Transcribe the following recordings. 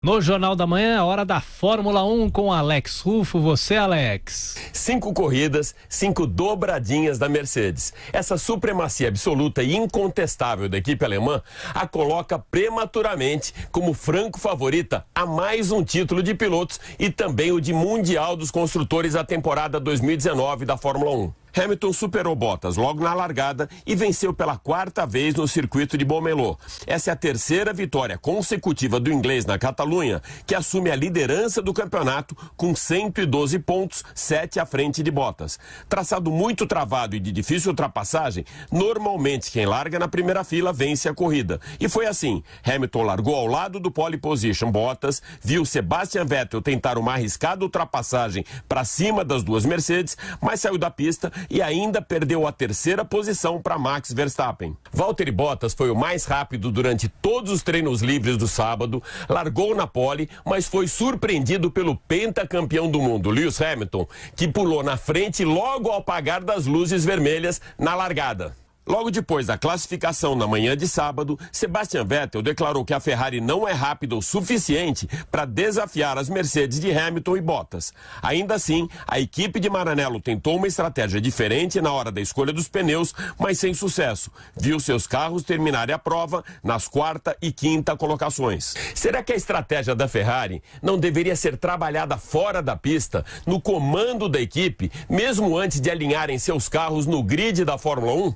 No Jornal da Manhã, a é hora da Fórmula 1 com Alex Rufo. Você, Alex. Cinco corridas, cinco dobradinhas da Mercedes. Essa supremacia absoluta e incontestável da equipe alemã a coloca prematuramente como franco favorita a mais um título de pilotos e também o de Mundial dos Construtores da temporada 2019 da Fórmula 1. Hamilton superou Bottas logo na largada e venceu pela quarta vez no circuito de Bomelô. Essa é a terceira vitória consecutiva do inglês na Catalunha, que assume a liderança do campeonato com 112 pontos, 7 à frente de Bottas. Traçado muito travado e de difícil ultrapassagem, normalmente quem larga na primeira fila vence a corrida. E foi assim. Hamilton largou ao lado do pole position Bottas, viu Sebastian Vettel tentar uma arriscada ultrapassagem para cima das duas Mercedes, mas saiu da pista e ainda perdeu a terceira posição para Max Verstappen. Valtteri Bottas foi o mais rápido durante todos os treinos livres do sábado, largou na pole, mas foi surpreendido pelo pentacampeão do mundo, Lewis Hamilton, que pulou na frente logo ao apagar das luzes vermelhas na largada. Logo depois da classificação na manhã de sábado, Sebastian Vettel declarou que a Ferrari não é rápida o suficiente para desafiar as Mercedes de Hamilton e Bottas. Ainda assim, a equipe de Maranello tentou uma estratégia diferente na hora da escolha dos pneus, mas sem sucesso. Viu seus carros terminarem a prova nas quarta e quinta colocações. Será que a estratégia da Ferrari não deveria ser trabalhada fora da pista, no comando da equipe, mesmo antes de alinharem seus carros no grid da Fórmula 1?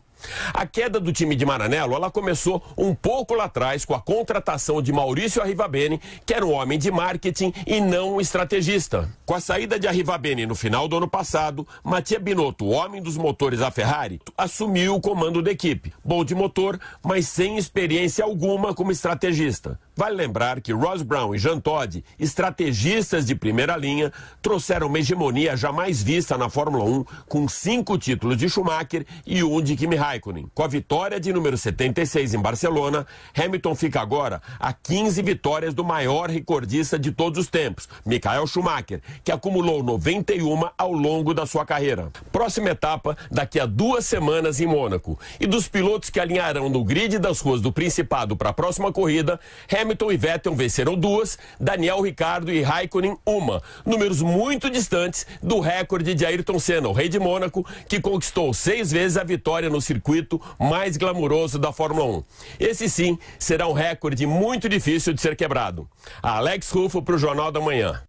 A queda do time de Maranello, ela começou um pouco lá atrás com a contratação de Maurício Arrivabene, que era um homem de marketing e não um estrategista. Com a saída de Arrivabene no final do ano passado, Mattia Binotto, homem dos motores da Ferrari, assumiu o comando da equipe. Bom de motor, mas sem experiência alguma como estrategista. Vale lembrar que Ross Brown e Jean Todt, estrategistas de primeira linha, trouxeram uma hegemonia jamais vista na Fórmula 1, com cinco títulos de Schumacher e um de Kimi Raikkonen. Com a vitória de número 76 em Barcelona, Hamilton fica agora a 15 vitórias do maior recordista de todos os tempos, Michael Schumacher, que acumulou 91 ao longo da sua carreira. Próxima etapa, daqui a duas semanas em Mônaco. E dos pilotos que alinharão no grid das ruas do Principado para a próxima corrida, Hamilton Hamilton e Vettel venceram duas, Daniel Ricardo e Raikkonen uma. Números muito distantes do recorde de Ayrton Senna, o rei de Mônaco, que conquistou seis vezes a vitória no circuito mais glamouroso da Fórmula 1. Esse sim será um recorde muito difícil de ser quebrado. Alex Rufo para o Jornal da Manhã.